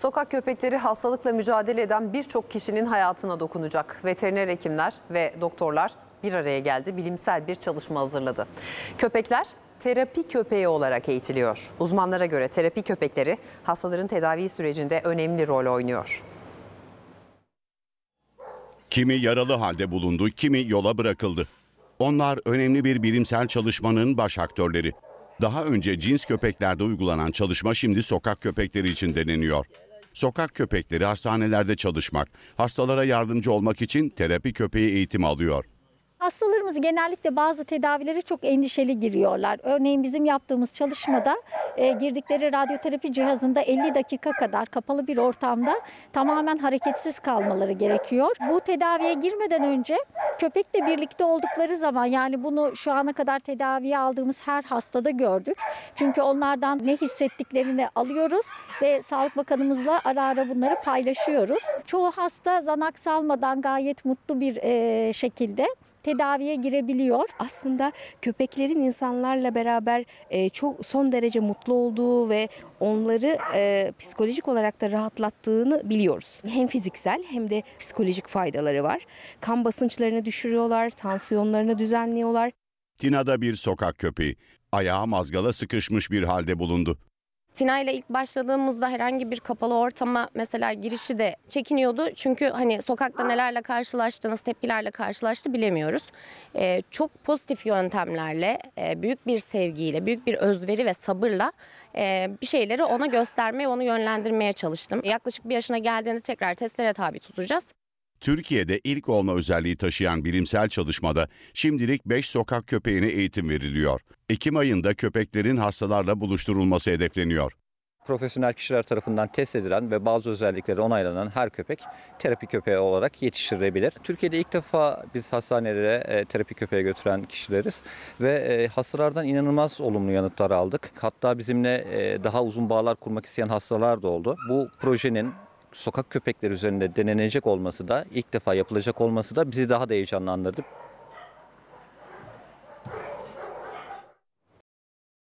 Sokak köpekleri hastalıkla mücadele eden birçok kişinin hayatına dokunacak. Veteriner hekimler ve doktorlar bir araya geldi. Bilimsel bir çalışma hazırladı. Köpekler terapi köpeği olarak eğitiliyor. Uzmanlara göre terapi köpekleri hastaların tedavi sürecinde önemli rol oynuyor. Kimi yaralı halde bulundu, kimi yola bırakıldı. Onlar önemli bir bilimsel çalışmanın baş aktörleri. Daha önce cins köpeklerde uygulanan çalışma şimdi sokak köpekleri için deneniyor. Sokak köpekleri hastanelerde çalışmak, hastalara yardımcı olmak için terapi köpeği eğitim alıyor hastalarımız genellikle bazı tedavilere çok endişeli giriyorlar. Örneğin bizim yaptığımız çalışmada e, girdikleri radyoterapi cihazında 50 dakika kadar kapalı bir ortamda tamamen hareketsiz kalmaları gerekiyor. Bu tedaviye girmeden önce köpekle birlikte oldukları zaman yani bunu şu ana kadar tedaviye aldığımız her hastada gördük. Çünkü onlardan ne hissettiklerini alıyoruz ve Sağlık Bakanımızla ara ara bunları paylaşıyoruz. Çoğu hasta zanak salmadan gayet mutlu bir e, şekilde tedaviye girebiliyor. Aslında köpeklerin insanlarla beraber e, çok son derece mutlu olduğu ve onları e, psikolojik olarak da rahatlattığını biliyoruz. Hem fiziksel hem de psikolojik faydaları var. Kan basınçlarını düşürüyorlar, tansiyonlarını düzenliyorlar. Tina'da bir sokak köpeği ayağı mazgala sıkışmış bir halde bulundu. Tina ile ilk başladığımızda herhangi bir kapalı ortama mesela girişi de çekiniyordu. Çünkü hani sokakta nelerle karşılaştınız tepkilerle karşılaştı bilemiyoruz. Ee, çok pozitif yöntemlerle, e, büyük bir sevgiyle, büyük bir özveri ve sabırla e, bir şeyleri ona göstermeye, onu yönlendirmeye çalıştım. Yaklaşık bir yaşına geldiğinde tekrar testlere tabi tutacağız. Türkiye'de ilk olma özelliği taşıyan bilimsel çalışmada şimdilik 5 sokak köpeğine eğitim veriliyor. Ekim ayında köpeklerin hastalarla buluşturulması hedefleniyor. Profesyonel kişiler tarafından test edilen ve bazı özellikleri onaylanan her köpek terapi köpeği olarak yetiştirilebilir. Türkiye'de ilk defa biz hastanelere e, terapi köpeği götüren kişileriz ve e, hastalardan inanılmaz olumlu yanıtlar aldık. Hatta bizimle e, daha uzun bağlar kurmak isteyen hastalar da oldu. Bu projenin sokak köpekleri üzerinde denenecek olması da ilk defa yapılacak olması da bizi daha da heyecanlandırdı.